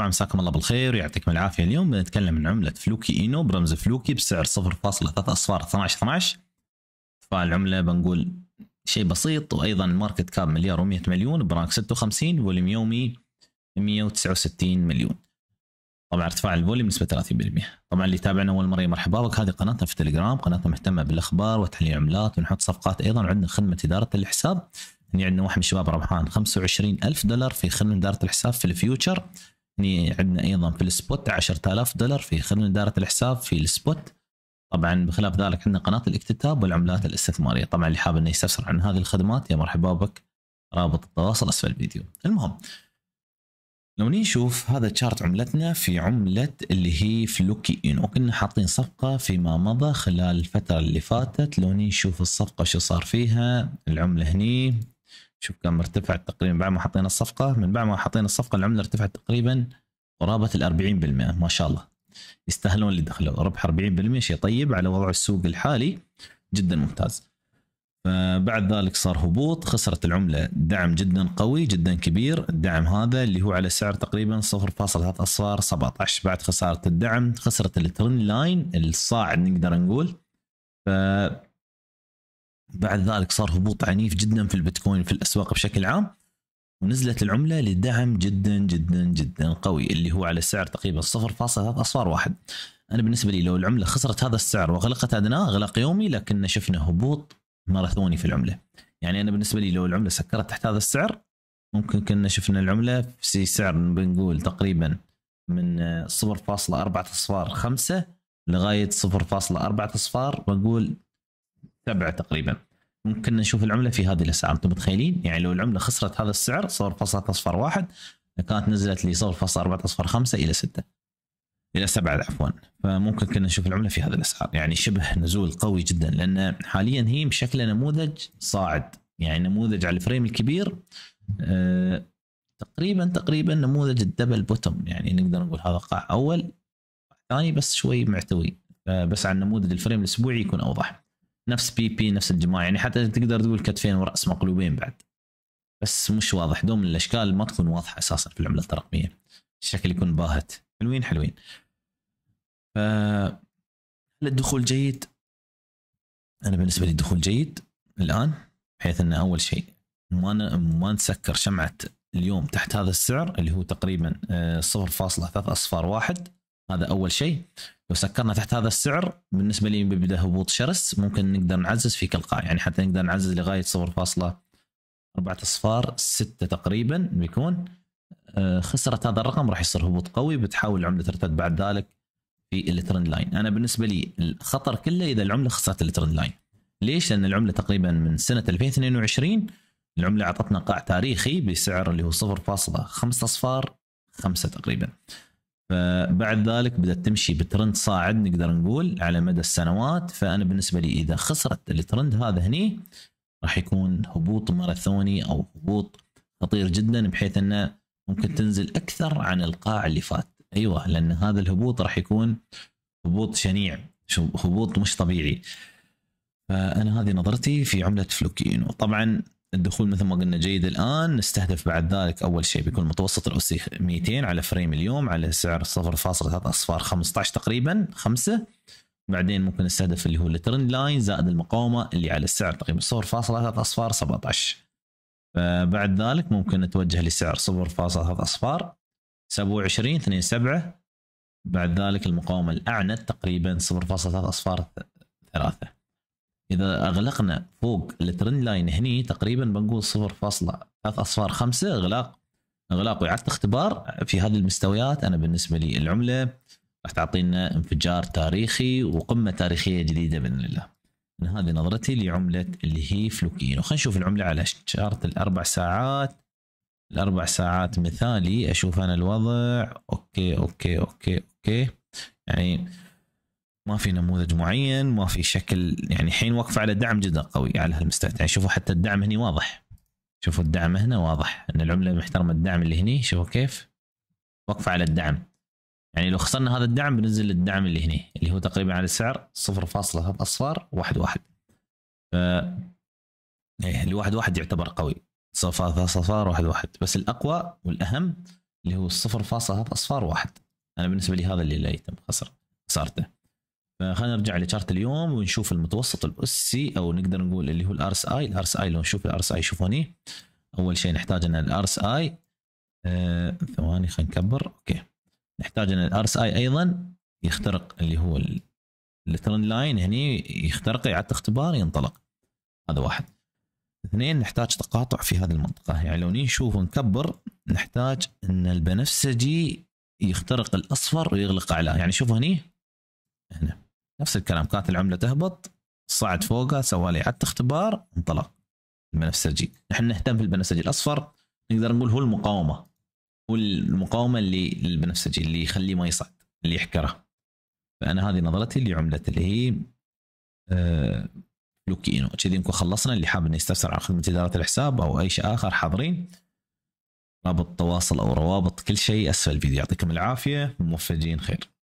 الاسبوع مساكم الله بالخير ويعطيكم العافيه اليوم بنتكلم عن عمله فلوكي اينو برمز فلوكي بسعر 0.3 اصفار 12 12 فالعمله بنقول شيء بسيط وايضا ماركت كاب مليار و100 مليون برانك 56 فوليوم يومي 169 مليون طبعا ارتفاع الفوليوم بنسبه 30% طبعا اللي يتابعنا اول مره مرحبا بك هذه قناتنا في تليجرام قناتنا مهتمه بالاخبار وتحليل العملات ونحط صفقات ايضا وعندنا خدمه اداره الحساب يعني عندنا واحد من الشباب ربحان 25000 دولار في خدمه اداره الحساب في الفيوتشر هني عندنا ايضا في السبوت 10000 دولار في خدمه اداره الحساب في السبوت طبعا بخلاف ذلك عندنا قناه الاكتتاب والعملات الاستثماريه طبعا اللي حاب انه يستفسر عن هذه الخدمات يا مرحبا بك رابط التواصل اسفل الفيديو المهم لو نشوف هذا تشارت عملتنا في عملة اللي هي فلوكي اينو كنا حاطين صفقة فيما مضى خلال الفترة اللي فاتت لو نشوف الصفقة شو صار فيها العملة هني شوف كم ارتفع تقريبا بعد ما حطينا الصفقه من بعد ما حطينا الصفقه العمله ارتفعت تقريبا قرابه ال 40% ما شاء الله يستاهلون اللي دخلوا ربح 40% شيء طيب على وضع السوق الحالي جدا ممتاز فبعد ذلك صار هبوط خسرت العملة دعم جدا قوي جدا كبير الدعم هذا اللي هو على سعر تقريبا 0.3 أصفار 17 بعد خسارة الدعم خسرت الترن لاين الصاعد نقدر نقول ف بعد ذلك صار هبوط عنيف جدا في البيتكوين في الاسواق بشكل عام ونزلت العمله لدعم جدا جدا جدا قوي اللي هو على سعر تقريبا 0.3 اصفار واحد انا بالنسبه لي لو العمله خسرت هذا السعر وغلقت ادناه اغلاق يومي لكن شفنا هبوط ماراثوني في العمله يعني انا بالنسبه لي لو العمله سكرت تحت هذا السعر ممكن كنا شفنا العمله في سعر بنقول تقريبا من 0.4 اصفار 5 لغايه 0.4 اصفار بنقول سبعة تقريبا ممكن نشوف العمله في هذه الاسعار انتم متخيلين يعني لو العمله خسرت هذا السعر واحد كانت نزلت لي خمسة الى ستة الى سبعة عفوا فممكن كنا نشوف العمله في هذه الاسعار يعني شبه نزول قوي جدا لان حاليا هي بشكل نموذج صاعد يعني نموذج على الفريم الكبير أه تقريبا تقريبا نموذج الدبل بوتم يعني نقدر نقول هذا قاع اول ثاني بس شوي معتوي آه، بس على نموذج الفريم الاسبوعي يكون اوضح نفس بي بي نفس الجماعه يعني حتى تقدر تقول كتفين وراس مقلوبين بعد بس مش واضح دوم الاشكال ما تكون واضحه اساسا في العمله الرقمية الشكل يكون باهت حلوين حلوين ف هل الدخول جيد؟ انا بالنسبه لي الدخول جيد الان بحيث ان اول شيء ما ما نسكر شمعه اليوم تحت هذا السعر اللي هو تقريبا 0.3 آه، اصفار واحد هذا اول شيء لو سكرنا تحت هذا السعر بالنسبه لي بيبدا هبوط شرس ممكن نقدر نعزز في قاع يعني حتى نقدر نعزز لغايه 0.4 اصفار 6 تقريبا بيكون آه، خسرت هذا الرقم راح يصير هبوط قوي بتحاول العمله ترتد بعد ذلك في الترند لاين انا بالنسبه لي الخطر كله اذا العمله خسرت الترند لاين ليش لان العمله تقريبا من سنه 2022 العمله اعطتنا قاع تاريخي بسعر اللي هو 0.5 اصفار 5 تقريبا فبعد ذلك بدأت تمشي بترند صاعد نقدر نقول على مدى السنوات فأنا بالنسبة لي إذا خسرت الترند هذا هني راح يكون هبوط ماراثوني أو هبوط خطير جدا بحيث أنه ممكن تنزل أكثر عن القاع اللي فات أيوة لأن هذا الهبوط راح يكون هبوط شنيع هبوط مش طبيعي فأنا هذه نظرتي في عملة فلوكينو طبعا الدخول مثل ما قلنا جيد الان نستهدف بعد ذلك اول شيء بيكون المتوسط الاسي 200 على فريم اليوم على سعر 0.3 اصفار 15 تقريبا 5 بعدين ممكن نستهدف اللي هو الترند لاين زائد المقاومه اللي على السعر تقريبا 0.3 اصفار 17 فبعد ذلك ممكن نتوجه لسعر 0.3 اصفار 27 2 7 بعد ذلك المقاومه الاعند تقريبا 0.3 اصفار 3 اذا اغلقنا فوق الترند لاين هني تقريبا بنقول ثلاث اصفار خمسة اغلاق اغلاق واعاده اختبار في هذه المستويات انا بالنسبه لي العمله راح تعطينا انفجار تاريخي وقمه تاريخيه جديده باذن الله. هذه نظرتي لعمله اللي هي فلوكين وخلينا نشوف العمله على شارت الاربع ساعات الاربع ساعات مثالي اشوف انا الوضع اوكي اوكي اوكي اوكي يعني ما في نموذج معين ما في شكل يعني الحين واقفه على دعم جدا قوي على هالمستهدف يعني شوفوا حتى الدعم هنا واضح شوفوا الدعم هنا واضح ان العمله محترمه الدعم اللي هنا شوفوا كيف واقفه على الدعم يعني لو خسرنا هذا الدعم بنزل الدعم اللي هنا اللي هو تقريبا على السعر 0.3 اصفار 1 1 ف ايه اللي 1 1 يعتبر قوي 0.3 اصفار 1 1 بس الاقوى والاهم اللي هو 0.3 اصفار 1 انا بالنسبه لي هذا اللي لا يتم خسر خسارته فخلينا نرجع لشارت اليوم ونشوف المتوسط الاسي او نقدر نقول اللي هو الار اس اي الار اس اي لو نشوف الار اس اي شوفوني هني اول شيء نحتاج ان الار اس اي آه، ثواني خلينا نكبر اوكي نحتاج ان الار اس اي ايضا يخترق اللي هو الترند لاين هني يخترق يعد اختبار ينطلق هذا واحد اثنين نحتاج تقاطع في هذه المنطقة يعني لو نشوف ونكبر نحتاج ان البنفسجي يخترق الاصفر ويغلق اعلاه يعني شوف هني هنا نفس الكلام كانت العمله تهبط صعد فوقها سوى لي حتى اختبار انطلق البنفسجي نحن نهتم بالبنفسجي الاصفر نقدر نقول هو المقاومه هو المقاومه اللي للبنفسجي اللي يخليه ما يصعد اللي يحكره فانا هذه نظرتي لعمله اللي هي أه لوكي انو كذي نكون خلصنا اللي حاب انه يستفسر عن خدمه اداره الحساب او اي شيء اخر حاضرين رابط تواصل او روابط كل شيء اسفل الفيديو يعطيكم العافيه موفقين خير